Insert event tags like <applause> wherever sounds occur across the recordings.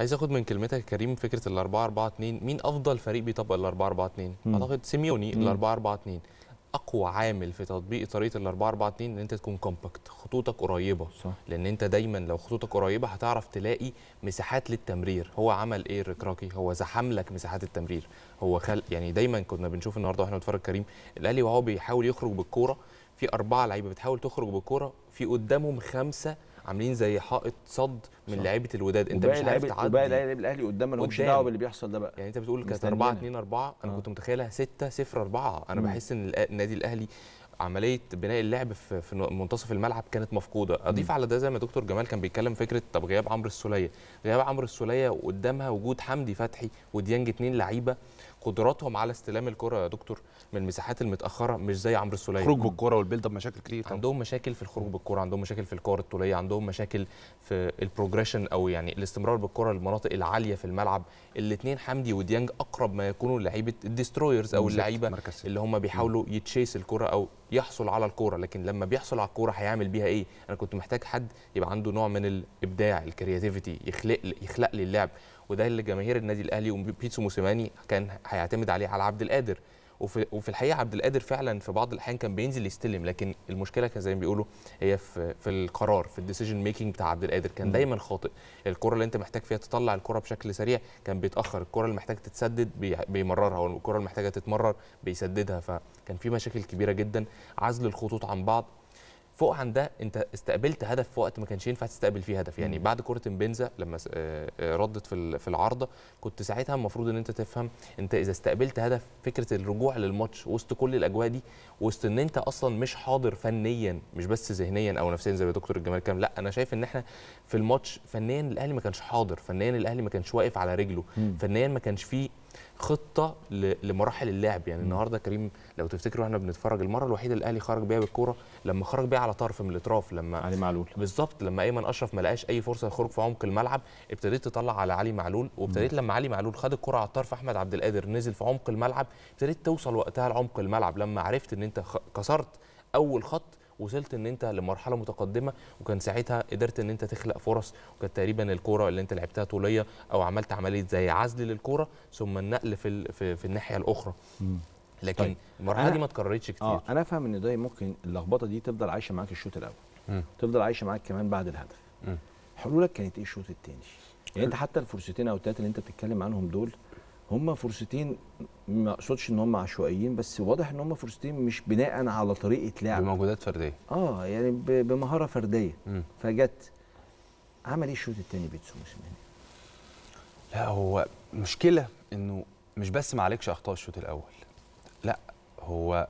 عايز اخد من كلمتك يا كريم فكره ال 4 4 2 مين افضل فريق بيطبق ال 4 4 2 اعتقد سيميوني ال 4 4 2 اقوى عامل في تطبيق طريقه ال 4 4 2 ان انت تكون كومباكت خطوطك قريبه صح. لان انت دايما لو خطوطك قريبه هتعرف تلاقي مساحات للتمرير هو عمل ايه الركراكي هو زحم لك مساحات التمرير هو خل يعني دايما كنا بنشوف النهارده واحنا بنتفرج كريم الاهلي وهو بيحاول يخرج بالكوره في اربعه لعيبه بتحاول تخرج بالكوره في قدامهم خمسه عاملين زي حائط صد من لعيبه الوداد انت مش عارف تعدي وباقي لعيب الاهلي قدام مالهمش دعوه باللي بيحصل ده بقى يعني انت بتقول كانت 4 2 4 انا آه. كنت متخيلها 6 0 4 انا م. بحس ان النادي الاهلي عمليه بناء اللعب في منتصف الملعب كانت مفقوده اضيف م. على ده زي ما دكتور جمال كان بيتكلم فكره طب غياب عمرو السوليه غياب عمرو السوليه وقدامها وجود حمدي فتحي وديانج اثنين لعيبه قدراتهم على استلام الكره يا دكتور من المساحات المتاخره مش زي عمرو السليم خروج بالكره والبيلد اب مشاكل كتير طبعا. عندهم مشاكل في الخروج بالكره عندهم مشاكل في الكور الطوليه عندهم مشاكل في البروجريشن او يعني الاستمرار بالكره للمناطق العاليه في الملعب الاثنين حمدي وديانج اقرب ما يكونوا لعيبه الديستروييرز او اللعيبه اللي هم بيحاولوا يتشيس الكره او يحصل على الكوره لكن لما بيحصل على الكوره هيعمل بيها ايه انا كنت محتاج حد يبقى عنده نوع من الابداع الكرياتيفيتي يخلق يخلق لي اللعب وده اللي جماهير النادي الاهلي وبيتسو موسيماني كان هيعتمد عليه على عبد القادر وفي, وفي الحقيقه عبد القادر فعلا في بعض الاحيان كان بينزل يستلم لكن المشكله كان زي ما بيقولوا هي في, في القرار في الديسيجن ميكنج بتاع عبد القادر كان دايما خاطئ الكره اللي انت محتاج فيها تطلع الكره بشكل سريع كان بيتاخر الكره اللي محتاجه تتسدد بيمررها والكره اللي محتاجه تتمرر بيسددها فكان في مشاكل كبيره جدا عزل الخطوط عن بعض فوق عن ده انت استقبلت هدف في وقت ما كانش ينفع تستقبل فيه هدف يعني بعد كره بنزا لما آه، آه، ردت في في العارضه كنت ساعتها المفروض ان انت تفهم انت اذا استقبلت هدف فكره الرجوع للماتش وسط كل الاجواء دي وسط ان انت اصلا مش حاضر فنيا مش بس ذهنيا او نفسيا زي ما دكتور الجمال كان لا انا شايف ان احنا في الماتش فنيا الاهلي ما كانش حاضر فنيا الاهلي ما كانش واقف على رجله فنيا ما كانش فيه خطه لمراحل اللعب يعني النهارده كريم لو تفتكروا احنا بنتفرج المره الوحيده اللي الاهلي خرج بيها بالكوره لما خرج بيها على طرف من الاطراف لما علي معلول بالظبط لما ايمن اشرف ما لقاش اي فرصه يخرج في عمق الملعب ابتديت تطلع على علي معلول وابتديت لما علي معلول خد الكره على الطرف احمد عبد القادر نزل في عمق الملعب ابتديت توصل وقتها لعمق الملعب لما عرفت ان انت كسرت اول خط وصلت ان انت لمرحله متقدمه وكان ساعتها قدرت ان انت تخلق فرص وكانت تقريبا الكوره اللي انت لعبتها طوليه او عملت عمليه زي عزل للكوره ثم النقل في ال... في, في الناحيه الاخرى لكن طيب. المرحله أنا... دي ما اتكررتش كتير اه انا فاهم ان ده ممكن اللخبطه دي تفضل عايشه معاك الشوط الاول مم. تفضل عايشه معاك كمان بعد الهدف مم. حلولك كانت ايه الشوط الثاني يعني انت حتى الفرصتين او الثلاثه اللي انت بتتكلم عنهم دول هما فرصتين ما اقصدش ان هم عشوائيين بس واضح ان هم فرصتين مش بناء على طريقه لعب بموجودات فرديه اه يعني بمهاره فرديه فجت عمل ايه الشوط الثاني بيتسو موسيماني؟ لا هو مشكله انه مش بس ما عليكش اخطاء الشوط الاول لا هو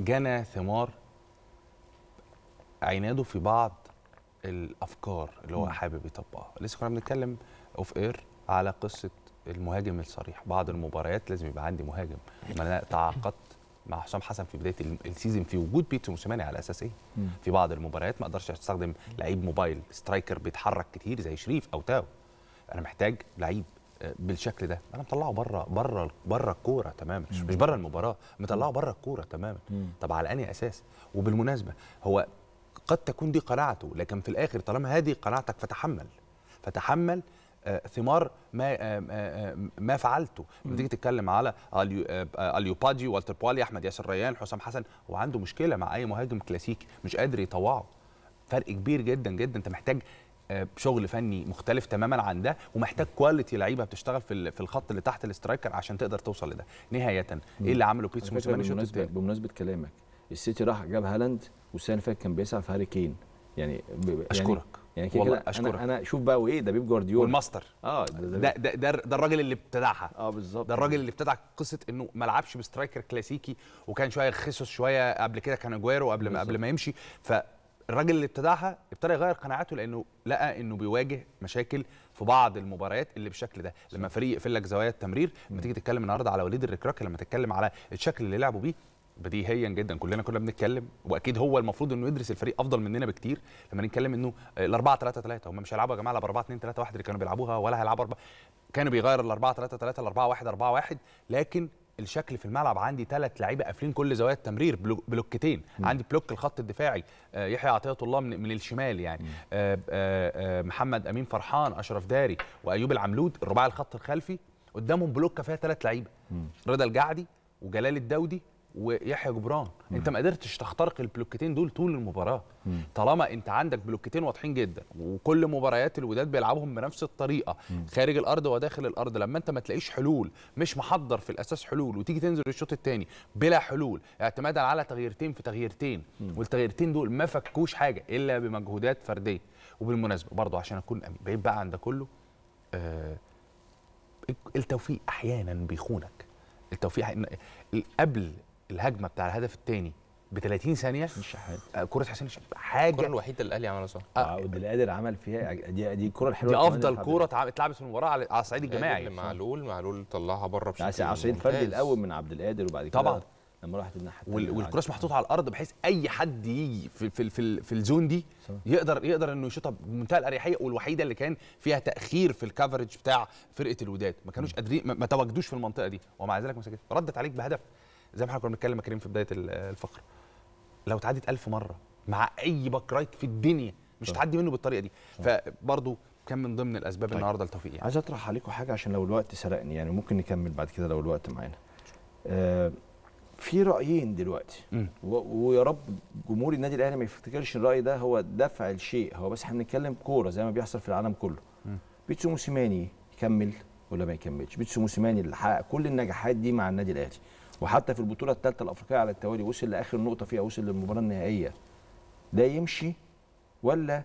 جنى ثمار عناده في بعض الافكار اللي هو حابب يطبقها لسه كنا بنتكلم اوف اير على قصه المهاجم الصريح بعض المباريات لازم يبقى عندي مهاجم ما انا تعاقدت مع حسام حسن في بدايه السيزون في وجود بيتر موسيماني على اساس ايه؟ في بعض المباريات ما اقدرش استخدم لعيب موبايل سترايكر بيتحرك كتير زي شريف او تاو انا محتاج لعيب آه، بالشكل ده انا مطلعه بره بره بره الكوره تماما مش بره المباراه مطلعه بره الكوره تماما طب على انهي اساس وبالمناسبه هو قد تكون دي قناعته لكن في الاخر طالما هذه قناعتك فتحمل فتحمل آه، ثمار ما آه، آه، ما فعلته لما تيجي تتكلم على اليوبادي والتر بوالي احمد ياسر ريان حسام حسن هو عنده مشكله مع اي مهاجم كلاسيكي مش قادر يطوعه فرق كبير جدا جدا انت محتاج شغل فني مختلف تماما عن ده ومحتاج كواليتي لعيبه بتشتغل في في الخط اللي تحت الاسترايكر عشان تقدر توصل لده نهايه ايه اللي عمله بيتسو موسيماني بمناسبه بمناسبه كلامك السيتي راح جاب هالاند والسنه اللي فاتت كان بيسعى في هاري كين يعني, يعني اشكرك يعني يعني كده والله اشكرك انا, أنا شوف بقى وايه ده بيب جوارديولا والماستر اه ده ده, ده, ده, ده الراجل اللي ابتدعها اه بالظبط ده الراجل اللي ابتدع قصه انه ما لعبش بسترايكر كلاسيكي وكان شويه خيسوس شويه قبل كده كان اجويرو قبل ما قبل ما يمشي فالراجل اللي ابتدعها ابتدى يغير قناعاته لانه لقى انه بيواجه مشاكل في بعض المباريات اللي بالشكل ده لما فريق يقفل لك زوايا التمرير لما تيجي تتكلم النهارده على وليد الركراكي لما تتكلم على الشكل اللي لعبوا بيه بديهيا جدا كلنا كنا بنتكلم واكيد هو المفروض انه يدرس الفريق افضل مننا بكتير لما نتكلم انه ال 4 3 3 هم مش هيلعبوا يا جماعه ال 4 2 3 1 اللي كانوا بيلعبوها ولا هيلعبوا 4 كانوا بيغير ال 4 3 3 ل 4 1 4 1 لكن الشكل في الملعب عندي ثلاث لعيبه قافلين كل زوايا التمرير بلوكتين م. عندي بلوك الخط الدفاعي آه، يحيى عطيه الله من, من الشمال يعني آآ آآ آه، آه، محمد امين فرحان اشرف داري وايوب العملود الرباعي الخط الخلفي قدامهم بلوكه فيها ثلاث لعيبه رضا الجعدي وجلال الدودي ويحيى جبران مم. انت ما قدرتش تخترق البلوكتين دول طول المباراه مم. طالما انت عندك بلوكتين واضحين جدا وكل مباريات الوداد بيلعبهم بنفس الطريقه مم. خارج الارض وداخل الارض لما انت ما تلاقيش حلول مش محضر في الاساس حلول وتيجي تنزل الشوط الثاني بلا حلول اعتمادا على تغييرتين في تغييرتين مم. والتغييرتين دول ما فكوش حاجه الا بمجهودات فرديه وبالمناسبه برضه عشان اكون بعيد بقى عن ده كله آه التوفيق احيانا بيخونك التوفيق قبل الهجمه بتاع الهدف الثاني ب 30 ثانيه الشحات آه، كره حسين الشحات حاجه الكره الوحيده اللي الاهلي عملها صح آه قادر عمل فيها دي دي الكره الحلوه دي افضل كره اتلعبت في المباراه على الصعيد الجماعي معلول معلول طلعها بره بشكل على الصعيد فردي الاول من عبد القادر وبعد كده طبعا لما راحت الناحيه الثانيه والكراس محطوط على الارض بحيث اي حد يجي في في في, في الزون دي صح. يقدر يقدر انه يشوطها بمنتهى الاريحيه والوحيده اللي كان فيها تاخير في الكفرج بتاع فرقه الوداد ما كانوش قادرين ما, تواجدوش في المنطقه دي ومع ذلك ما ردت عليك بهدف زي ما احنا كنا بنتكلم يا كريم في بدايه الفقره لو اتعدت 1000 مره مع اي باك رايت في الدنيا مش طيب. هتعدي منه بالطريقه دي فبرضه كان من ضمن الاسباب طيب. النهارده لتوفيق يعني. عايز اطرح عليكم حاجه عشان لو الوقت سرقني يعني ممكن نكمل بعد كده لو الوقت معانا آه في رايين دلوقتي ويا رب جمهور النادي الاهلي ما يفتكرش الراي ده هو دفع الشيء هو بس احنا بنتكلم كوره زي ما بيحصل في العالم كله بيتسو موسيماني يكمل ولا ما يكملش بيتسو موسيماني اللي حقق كل النجاحات دي مع النادي الاهلي وحتى في البطوله الثالثه الافريقيه على التوالي وصل لاخر نقطه فيها وصل للمباراه النهائيه ده يمشي ولا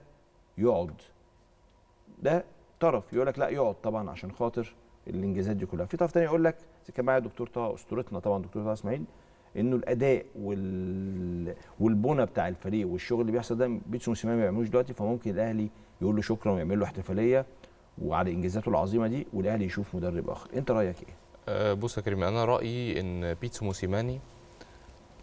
يقعد ده طرف يقول لك لا يقعد طبعا عشان خاطر الانجازات دي كلها في طرف ثاني يقول لك كان معايا دكتور طه اسطورتنا طبعا دكتور طه اسماعيل انه الاداء وال... والبنى بتاع الفريق والشغل اللي بيحصل ده بيتسو موسيماني ما بيعملوش دلوقتي فممكن الاهلي يقول له شكرا ويعمل له احتفاليه وعلى انجازاته العظيمه دي والاهلي يشوف مدرب اخر انت رايك ايه آه، بص يا كريم انا رايي ان بيتسو موسيماني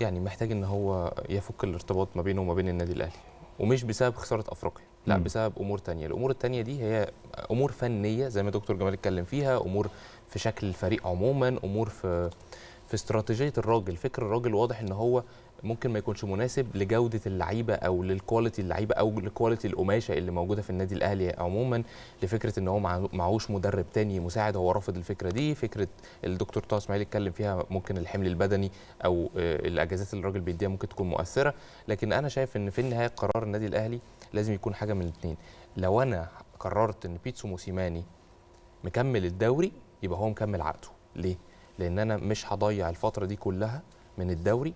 يعني محتاج ان هو يفك الارتباط ما بينه وما بين النادي الاهلي ومش بسبب خساره افريقيا لا م. بسبب امور تانية الامور التانية دي هي امور فنيه زي ما دكتور جمال اتكلم فيها امور في شكل الفريق عموما امور في في استراتيجيه الراجل فكر الراجل واضح ان هو ممكن ما يكونش مناسب لجوده اللعيبه او للكواليتي اللعيبه او لكواليتي القماشه اللي موجوده في النادي الاهلي عموما لفكره ان هو معهوش مدرب تاني مساعد هو رافض الفكره دي فكره الدكتور طه اسماعيل اتكلم فيها ممكن الحمل البدني او آه، الاجازات اللي الراجل بيديها ممكن تكون مؤثره لكن انا شايف ان في النهايه قرار النادي الاهلي لازم يكون حاجه من الاثنين لو انا قررت ان بيتسو موسيماني مكمل الدوري يبقى هو مكمل عقده ليه لان انا مش هضيع الفتره دي كلها من الدوري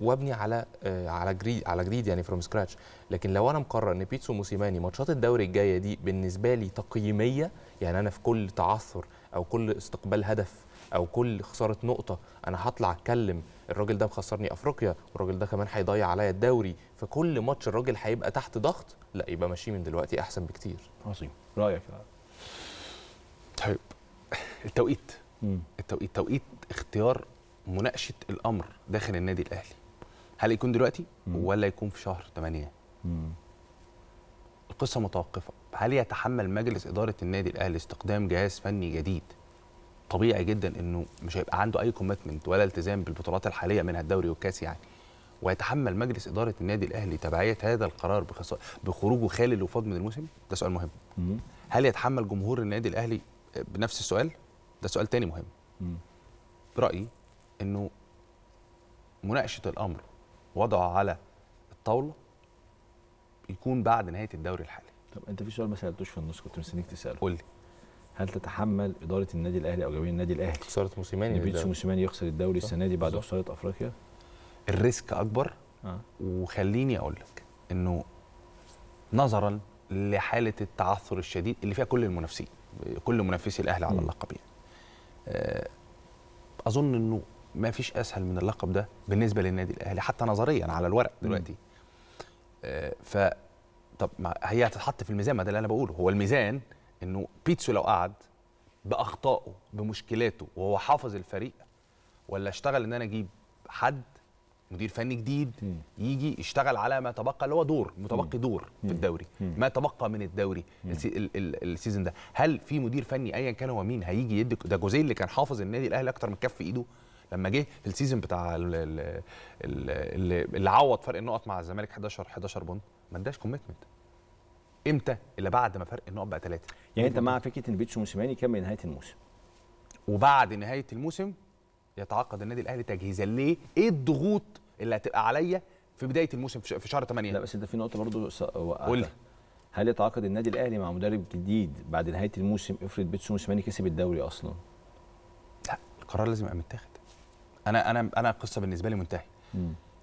وابني على آه، على جريد على جريد يعني فروم سكراتش لكن لو انا مقرر ان بيتسو موسيماني ماتشات الدوري الجايه دي بالنسبه لي تقييميه يعني انا في كل تعثر او كل استقبال هدف او كل خساره نقطه انا هطلع اتكلم الراجل ده مخسرني افريقيا والراجل ده كمان هيضيع عليا الدوري فكل ماتش الراجل هيبقى تحت ضغط لا يبقى ماشي من دلوقتي احسن بكتير عظيم رايك طيب <laughs> التوقيت التوقيت توقيت اختيار مناقشه الامر داخل النادي الاهلي هل يكون دلوقتي مم. ولا يكون في شهر 8 القصه متوقفه هل يتحمل مجلس اداره النادي الاهلي استقدام جهاز فني جديد طبيعي جدا انه مش هيبقى عنده اي كوميتمنت ولا التزام بالبطولات الحاليه منها الدوري والكاس يعني ويتحمل مجلس اداره النادي الاهلي تبعيه هذا القرار بخص... بخروجه خالي الوفاض من الموسم ده سؤال مهم مم. هل يتحمل جمهور النادي الاهلي آه، بنفس السؤال ده سؤال تاني مهم مم. برايي انه مناقشه الامر وضعه على الطاوله يكون بعد نهايه الدوري الحالي طب انت في سؤال ما سالتوش في النص كنت مستنيك تساله قول لي هل تتحمل اداره النادي الاهلي او جماهير النادي الاهلي خساره موسيماني بيتسو موسيماني يخسر الدوري السنه دي بعد خساره افريقيا الريسك اكبر آه. وخليني اقول لك انه نظرا لحاله التعثر الشديد اللي فيها كل المنافسين كل منافسي الاهلي على اللقب يعني آه، اظن انه ما فيش اسهل من اللقب ده بالنسبه للنادي الاهلي حتى نظريا على الورق دلوقتي آه، ف طب ما هي هتتحط في الميزان ما ده اللي انا بقوله هو الميزان انه بيتسو لو قعد باخطائه بمشكلاته وهو حافظ الفريق ولا اشتغل ان انا اجيب حد مدير فني جديد م. يجي يشتغل على ما تبقى اللي هو دور متبقي م. دور في الدوري ما تبقى من الدوري السيزون ده هل في مدير فني ايا كان هو مين هيجي يدي ده جوزيه اللي كان حافظ النادي الاهلي اكتر من كف ايده لما جه في السيزون بتاع اللي, عوض فرق النقط مع الزمالك 11 11 بونت ما اداش كوميتمنت امتى الا بعد ما فرق النقط بقى ثلاثه يعني انت مع فكره ان بيتسو موسيماني كمل نهايه الموسم وبعد نهايه الموسم يتعاقد النادي الاهلي تجهيزا ليه ايه الضغوط اللي هتبقى عليا في بدايه الموسم في شهر 8 لا بس انت في نقطه برضه قول هل يتعاقد النادي الاهلي مع مدرب جديد بعد نهايه الموسم افرض بيتسو موسيماني كسب الدوري اصلا لا القرار لازم يبقى متاخد انا انا انا القصه بالنسبه لي منتهيه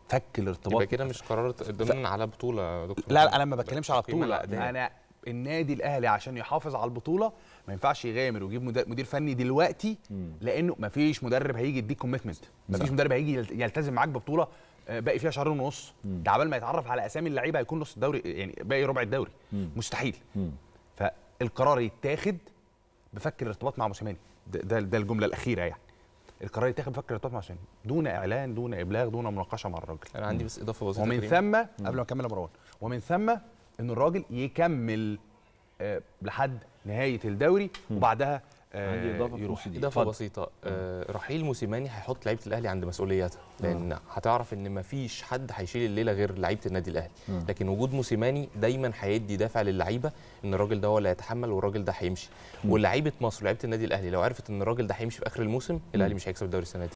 فك الارتباط يبقى كده مش قرار ضمن ف... على بطوله يا دكتور لا لا انا ما بتكلمش على بطوله انا النادي الاهلي عشان يحافظ على البطوله ما ينفعش يغامر ويجيب مدير فني دلوقتي لانه ما فيش مدرب هيجي يديك كوميتمنت ما فيش مدرب هيجي يلتزم معاك ببطوله آه، باقي فيها شهرين ونص ده عبال ما يتعرف على اسامي اللعيبه هيكون نص الدوري يعني باقي ربع الدوري مم. مستحيل مم. فالقرار يتاخد بفك الارتباط مع موسيماني ده, ده, ده الجمله الاخيره يعني القرار يتاخد فكرة الطرف مع سنين دون اعلان دون ابلاغ دون مناقشه مع الراجل انا عندي بس اضافه بسيطه ومن ثم قبل ما اكمل يا مروان ومن ثم ان الراجل يكمل آه، لحد نهايه الدوري وبعدها عندي آه، اضافه يروح اضافه بسيطه آه. آه رحيل موسيماني هيحط لعيبه الاهلي عند مسؤولياتها آه. لان هتعرف ان مفيش حد هيشيل الليله غير لعيبه النادي الاهلي مم. لكن وجود موسيماني دايما هيدي دافع للعيبه ان الراجل ده هو اللي هيتحمل والراجل ده هيمشي ولاعيبه مصر لعيبه النادي الاهلي لو عرفت ان الراجل ده هيمشي في اخر الموسم الاهلي مش هيكسب الدوري السنه دي